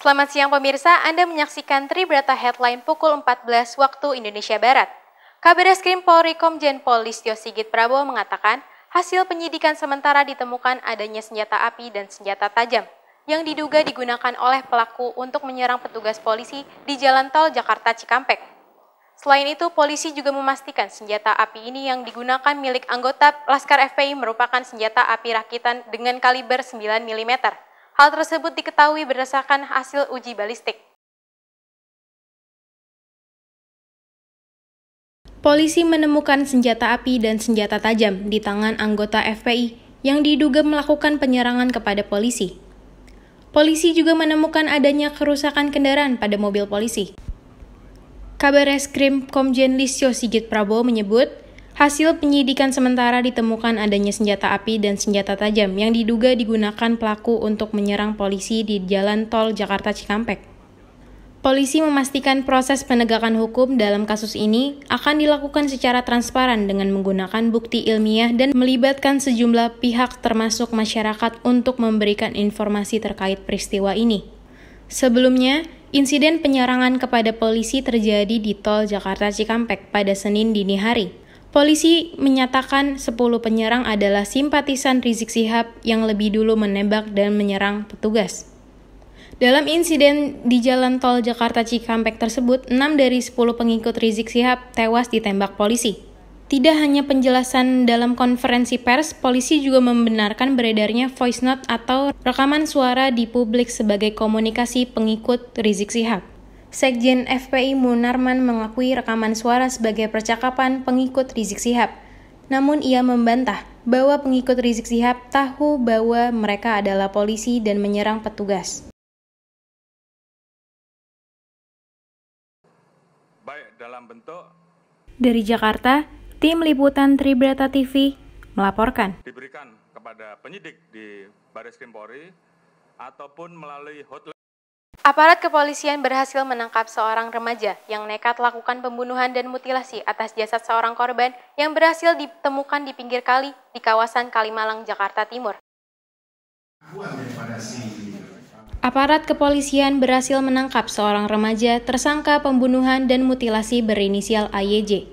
Selamat siang pemirsa, Anda menyaksikan Tribrata Headline pukul 14 waktu Indonesia Barat. Kabar Eskrim Polri Komjen Pol Listio Sigit Prabowo mengatakan, hasil penyidikan sementara ditemukan adanya senjata api dan senjata tajam yang diduga digunakan oleh pelaku untuk menyerang petugas polisi di Jalan Tol Jakarta Cikampek. Selain itu, polisi juga memastikan senjata api ini yang digunakan milik anggota Laskar FPI merupakan senjata api rakitan dengan kaliber 9 mm. Hal tersebut diketahui berdasarkan hasil uji balistik. Polisi menemukan senjata api dan senjata tajam di tangan anggota FPI yang diduga melakukan penyerangan kepada polisi. Polisi juga menemukan adanya kerusakan kendaraan pada mobil polisi. Kabar Reskrim Komjen Listio Sigit Prabowo menyebut, Hasil penyidikan sementara ditemukan adanya senjata api dan senjata tajam yang diduga digunakan pelaku untuk menyerang polisi di jalan tol Jakarta Cikampek. Polisi memastikan proses penegakan hukum dalam kasus ini akan dilakukan secara transparan dengan menggunakan bukti ilmiah dan melibatkan sejumlah pihak termasuk masyarakat untuk memberikan informasi terkait peristiwa ini. Sebelumnya, insiden penyerangan kepada polisi terjadi di tol Jakarta Cikampek pada Senin dini hari. Polisi menyatakan 10 penyerang adalah simpatisan Rizik Sihab yang lebih dulu menembak dan menyerang petugas. Dalam insiden di jalan tol Jakarta Cikampek tersebut, 6 dari 10 pengikut Rizik Sihab tewas ditembak polisi. Tidak hanya penjelasan dalam konferensi pers, polisi juga membenarkan beredarnya voice note atau rekaman suara di publik sebagai komunikasi pengikut Rizik Sihab. Sekjen FPI Munarman mengakui rekaman suara sebagai percakapan pengikut Rizik Sihab. Namun ia membantah bahwa pengikut Rizik Sihab tahu bahwa mereka adalah polisi dan menyerang petugas. Baik dalam bentuk Dari Jakarta, tim liputan Tribrata TV melaporkan. Diberikan kepada penyidik di Baris Krim Polri ataupun melalui hotline Aparat kepolisian berhasil menangkap seorang remaja yang nekat lakukan pembunuhan dan mutilasi atas jasad seorang korban yang berhasil ditemukan di pinggir kali di kawasan Kalimalang, Jakarta Timur. Aparat kepolisian berhasil menangkap seorang remaja tersangka pembunuhan dan mutilasi berinisial AYJ.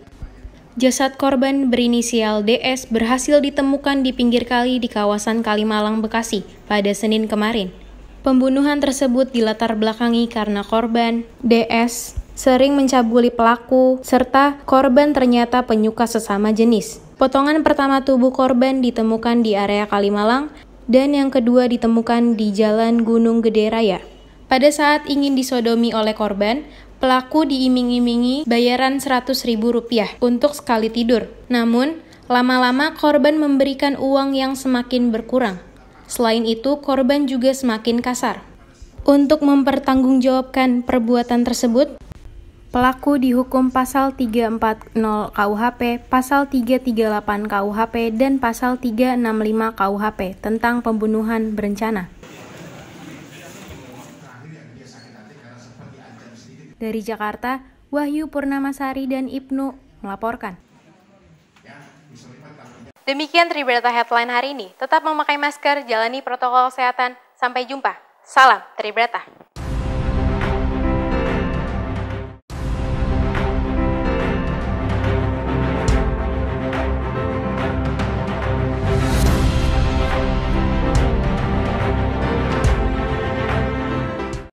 Jasad korban berinisial DS berhasil ditemukan di pinggir kali di kawasan Kalimalang, Bekasi pada Senin kemarin. Pembunuhan tersebut dilatar belakangi karena korban, DS, sering mencabuli pelaku, serta korban ternyata penyuka sesama jenis. Potongan pertama tubuh korban ditemukan di area Kalimalang dan yang kedua ditemukan di Jalan Gunung Gede Raya. Pada saat ingin disodomi oleh korban, pelaku diiming-imingi bayaran Rp100.000 untuk sekali tidur. Namun, lama-lama korban memberikan uang yang semakin berkurang. Selain itu, korban juga semakin kasar. Untuk mempertanggungjawabkan perbuatan tersebut, pelaku dihukum pasal 340 KUHP, pasal 338 KUHP, dan pasal 365 KUHP tentang pembunuhan berencana. Dari Jakarta, Wahyu Purnamasari dan Ibnu melaporkan. Demikian Tribrata Headline hari ini. Tetap memakai masker, jalani protokol kesehatan. Sampai jumpa. Salam Tribrata.